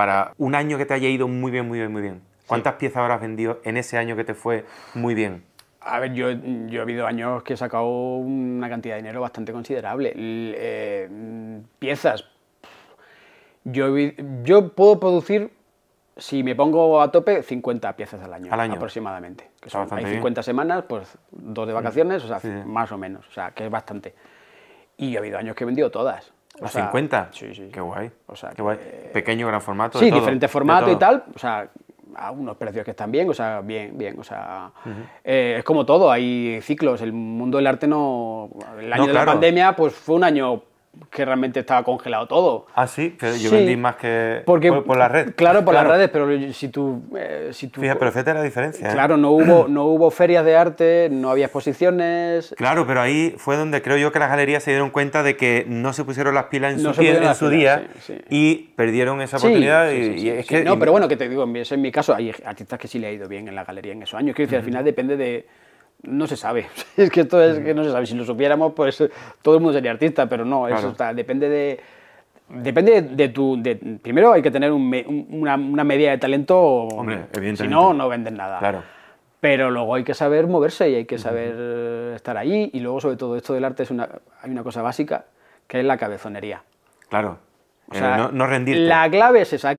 para un año que te haya ido muy bien, muy bien, muy bien. ¿Cuántas piezas habrás vendido en ese año que te fue muy bien? A ver, yo, yo he habido años que he sacado una cantidad de dinero bastante considerable. Eh, piezas. Yo, yo puedo producir, si me pongo a tope, 50 piezas al año, al año. aproximadamente. hay 50 semanas, pues dos de vacaciones, o sea, más o menos. O sea, que es bastante. Y he habido años que he vendido todas. Los 50? Sí, sí. Qué guay. O sea, eh, Pequeño, gran formato. Sí, diferente formato y tal. O sea, a unos precios que están bien, o sea, bien, bien, o sea, eh, es como todo, hay ciclos, el mundo del arte no, el año de la pandemia, pues fue un año que realmente estaba congelado todo. Ah, sí, que yo vendí más que por, por, la red. Claro, por las redes, pero si tú... Eh, si tú Fíjate, pero fíjate la diferencia. ¿eh? Claro, no, hubo, no hubo ferias de arte, no había exposiciones. Claro, pero ahí fue donde creo yo que las galerías se dieron cuenta de que no se pusieron las pilas en su, día y perdieron esa oportunidad. Y, es no, pero bueno, que te digo, en mi caso hay artistas que sí le ha ido bien en la galería en esos años. Que al final depende de no se sabe. es que esto es que no se sabe. Si lo supiéramos, pues todo el mundo sería artista, pero no, eso está, depende de... Depende de tu... primero hay que tener una, media de talento, si no, no vendes nada. Claro. Pero luego hay que saber moverse y hay que saber estar ahí. Y luego, sobre todo, esto del arte es una, hay una cosa básica, que es la cabezonería. Claro. O sea, eh, no, no rendirte. La clave es esa.